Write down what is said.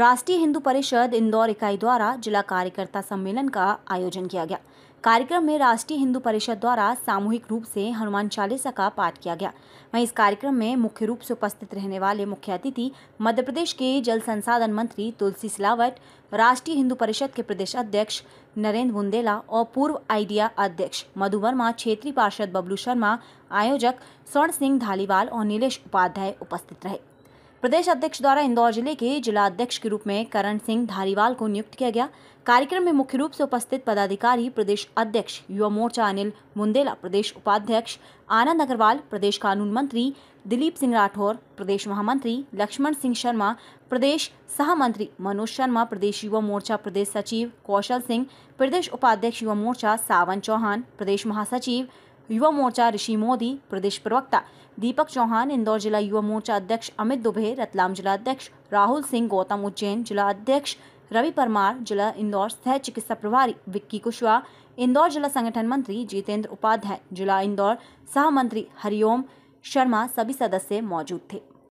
राष्ट्रीय हिंदू परिषद इंदौर इकाई द्वारा जिला कार्यकर्ता सम्मेलन का आयोजन किया गया कार्यक्रम में राष्ट्रीय हिंदू परिषद द्वारा सामूहिक रूप से हनुमान चालीसा का पाठ किया गया वहीं इस कार्यक्रम में मुख्य रूप से उपस्थित रहने वाले मुख्य अतिथि मध्य प्रदेश के जल संसाधन मंत्री तुलसी सिलावट राष्ट्रीय हिंदू परिषद के प्रदेश अध्यक्ष नरेंद्र बुंदेला और पूर्व आइडिया अध्यक्ष मधु वर्मा क्षेत्रीय पार्षद बबलू शर्मा आयोजक स्वर्ण सिंह धालीवाल और नीलेष उपाध्याय उपस्थित रहे प्रदेश अध्यक्ष द्वारा इंदौर जिले के जिला अध्यक्ष के रूप में करण सिंह धारीवाल को नियुक्त किया गया कार्यक्रम में मुख्य रूप से उपस्थित पदाधिकारी प्रदेश अध्यक्ष युवा मोर्चा अनिल मुंदेला प्रदेश उपाध्यक्ष आनंद अग्रवाल प्रदेश कानून मंत्री दिलीप सिंह राठौर प्रदेश महामंत्री लक्ष्मण सिंह शर्मा प्रदेश सहमंत्री मनोज शर्मा प्रदेश युवा मोर्चा प्रदेश सचिव कौशल सिंह प्रदेश उपाध्यक्ष युवा मोर्चा सावन चौहान प्रदेश महासचिव युवा मोर्चा ऋषि मोदी प्रदेश प्रवक्ता दीपक चौहान इंदौर जिला युवा मोर्चा अध्यक्ष अमित दुबे रतलाम जिला अध्यक्ष राहुल सिंह गौतम उज्जैन जिला अध्यक्ष रवि परमार जिला इंदौर सह चिकित्सा प्रभारी विक्की कुशवाहा इंदौर जिला संगठन मंत्री जितेंद्र उपाध्याय जिला इंदौर सह मंत्री हरिओम शर्मा सभी सदस्य मौजूद थे